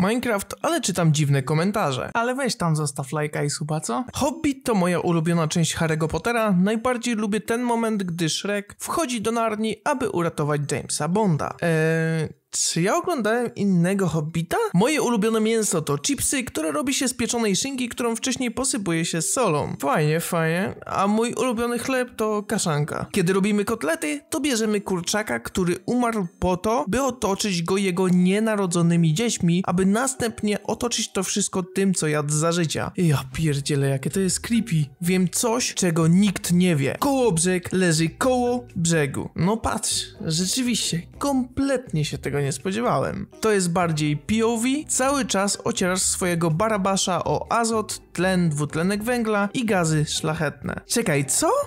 Minecraft, ale czytam dziwne komentarze. Ale weź tam zostaw lajka i suba, co? Hobbit to moja ulubiona część Harry'ego Pottera. Najbardziej lubię ten moment, gdy Shrek wchodzi do Narni, aby uratować Jamesa Bonda. Eee, czy ja oglądałem innego Hobbita? Moje ulubione mięso to chipsy, które robi się z pieczonej szynki, którą wcześniej posypuje się solą. Fajnie, fajnie. A mój ulubiony chleb to kaszanka. Kiedy robimy kotlety, to bierzemy kurczaka, który umarł po to, by otoczyć go jego nienarodzonymi dziećmi, aby następnie otoczyć to wszystko tym, co jadł za życia. Ja pierdzielę, jakie to jest creepy. Wiem coś, czego nikt nie wie. Koło brzeg leży koło brzegu. No patrz, rzeczywiście, kompletnie się tego tego nie spodziewałem. To jest bardziej POV, cały czas ocierasz swojego barabasza o azot, tlen, dwutlenek węgla i gazy szlachetne. Czekaj, co?